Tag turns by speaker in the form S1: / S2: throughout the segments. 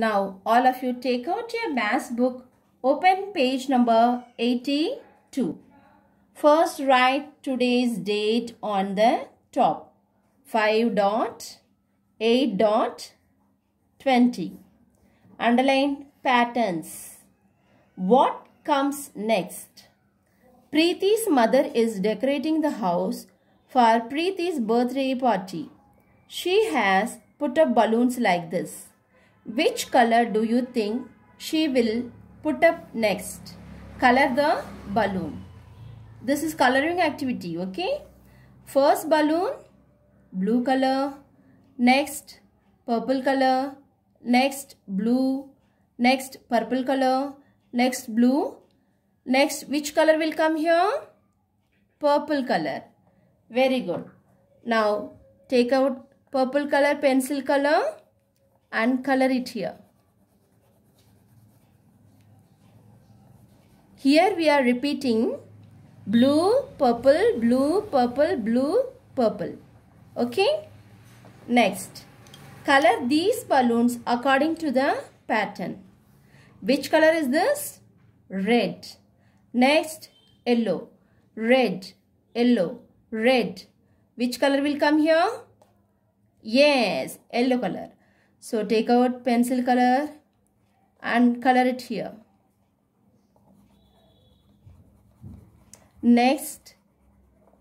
S1: Now all of you take out your maths book, open page number 82. First write today's date on the top. 5 dot, 8 dot, 20. Underline patterns. What comes next? Preeti's mother is decorating the house for Preeti's birthday party. She has put up balloons like this. Which color do you think she will put up next? Color the balloon. This is coloring activity, okay? First balloon, blue color. Next, purple color. Next, blue. Next, purple color. Next, blue. Next, which color will come here? Purple color. Very good. Now, take out purple color, pencil color and color it here. Here we are repeating blue, purple, blue, purple, blue, purple. Okay? Next, color these balloons according to the pattern. Which color is this? Red. Next, yellow. Red, yellow, red. Which color will come here? Yes, yellow color. So take out pencil color and color it here. Next,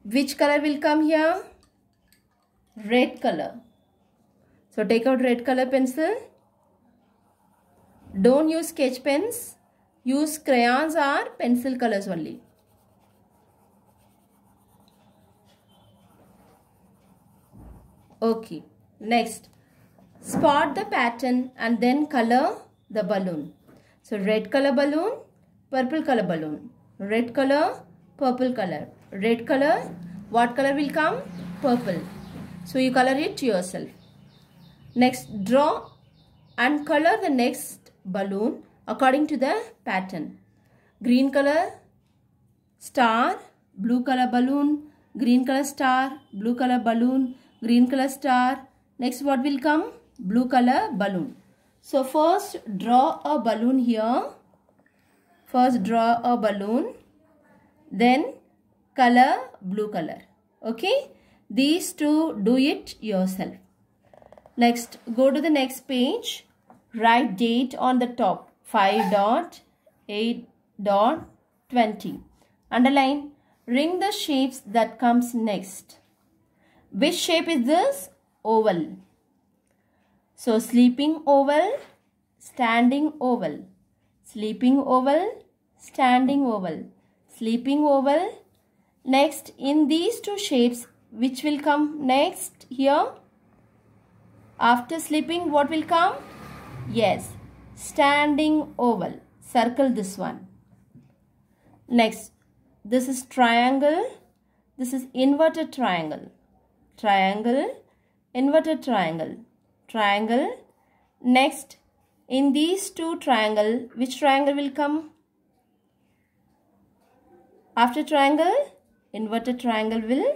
S1: which color will come here? Red color. So take out red color pencil. Don't use sketch pens. Use crayons or pencil colors only. Okay. Next. Spot the pattern and then color the balloon. So red color balloon, purple color balloon. Red color, purple color. Red color, what color will come? Purple. So you color it yourself. Next draw and color the next balloon according to the pattern. Green color, star, blue color balloon, green color star, blue color balloon, green color star. Next what will come? blue color balloon. So first draw a balloon here. First draw a balloon. Then color blue color. Okay. These two do it yourself. Next go to the next page. Write date on the top. 5 dot 8 dot 20. Underline. Ring the shapes that comes next. Which shape is this? Oval. So sleeping oval, standing oval, sleeping oval, standing oval, sleeping oval. Next in these two shapes which will come next here? After sleeping what will come? Yes, standing oval. Circle this one. Next, this is triangle. This is inverted triangle. Triangle, inverted triangle triangle. Next, in these two triangle, which triangle will come? After triangle, inverted triangle will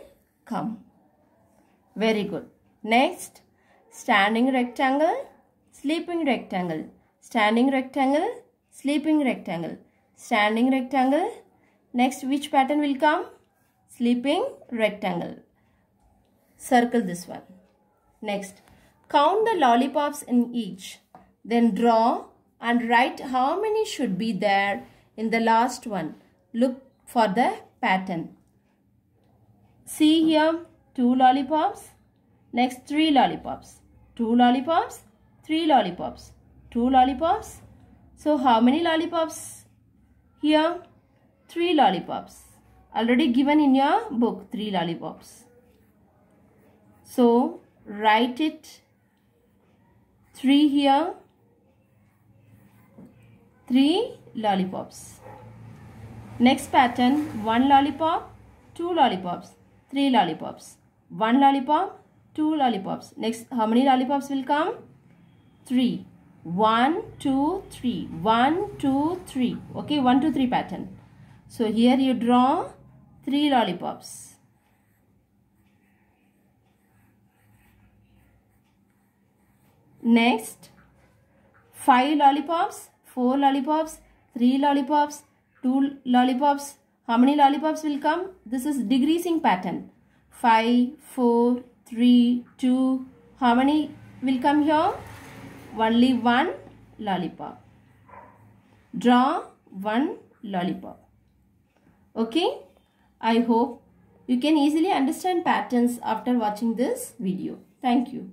S1: come. Very good. Next, standing rectangle, sleeping rectangle, standing rectangle, sleeping rectangle, standing rectangle. Next, which pattern will come? Sleeping rectangle. Circle this one. Next, Count the lollipops in each. Then draw and write how many should be there in the last one. Look for the pattern. See here, two lollipops. Next, three lollipops. Two lollipops, three lollipops, two lollipops. So, how many lollipops here? Three lollipops. Already given in your book, three lollipops. So, write it 3 here, 3 lollipops. Next pattern 1 lollipop, 2 lollipops, 3 lollipops, 1 lollipop, 2 lollipops. Next how many lollipops will come? 3. 1, 2, 3. 1, 2, 3. Okay, 1, 2, 3 pattern. So here you draw 3 lollipops. Next, 5 lollipops, 4 lollipops, 3 lollipops, 2 lollipops. How many lollipops will come? This is decreasing pattern. 5, 4, 3, 2. How many will come here? Only 1 lollipop. Draw 1 lollipop. Okay? I hope you can easily understand patterns after watching this video. Thank you.